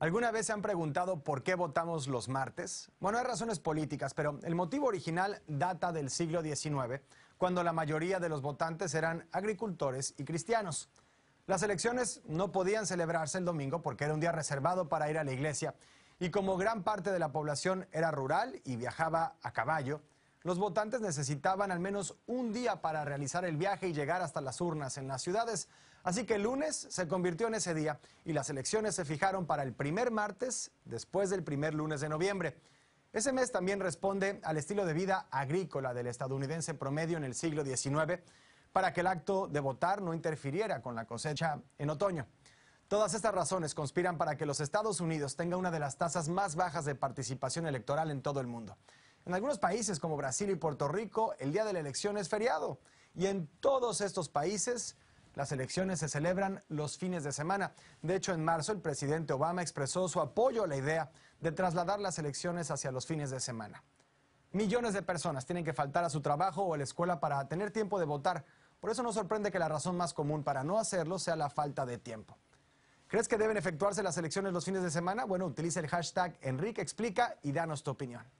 ¿Alguna vez se han preguntado por qué votamos los martes? Bueno, hay razones políticas, pero el motivo original data del siglo XIX, cuando la mayoría de los votantes eran agricultores y cristianos. Las elecciones no podían celebrarse el domingo porque era un día reservado para ir a la iglesia, y como gran parte de la población era rural y viajaba a caballo, los votantes necesitaban al menos un día para realizar el viaje y llegar hasta las urnas en las ciudades, así que el lunes se convirtió en ese día y las elecciones se fijaron para el primer martes después del primer lunes de noviembre. Ese mes también responde al estilo de vida agrícola del estadounidense promedio en el siglo XIX para que el acto de votar no interfiriera con la cosecha en otoño. Todas estas razones conspiran para que los Estados Unidos tenga una de las tasas más bajas de participación electoral en todo el mundo. En algunos países como Brasil y Puerto Rico, el día de la elección es feriado. Y en todos estos países, las elecciones se celebran los fines de semana. De hecho, en marzo el presidente Obama expresó su apoyo a la idea de trasladar las elecciones hacia los fines de semana. Millones de personas tienen que faltar a su trabajo o a la escuela para tener tiempo de votar. Por eso no sorprende que la razón más común para no hacerlo sea la falta de tiempo. ¿Crees que deben efectuarse las elecciones los fines de semana? Bueno, utilice el hashtag Enrique Explica y danos tu opinión.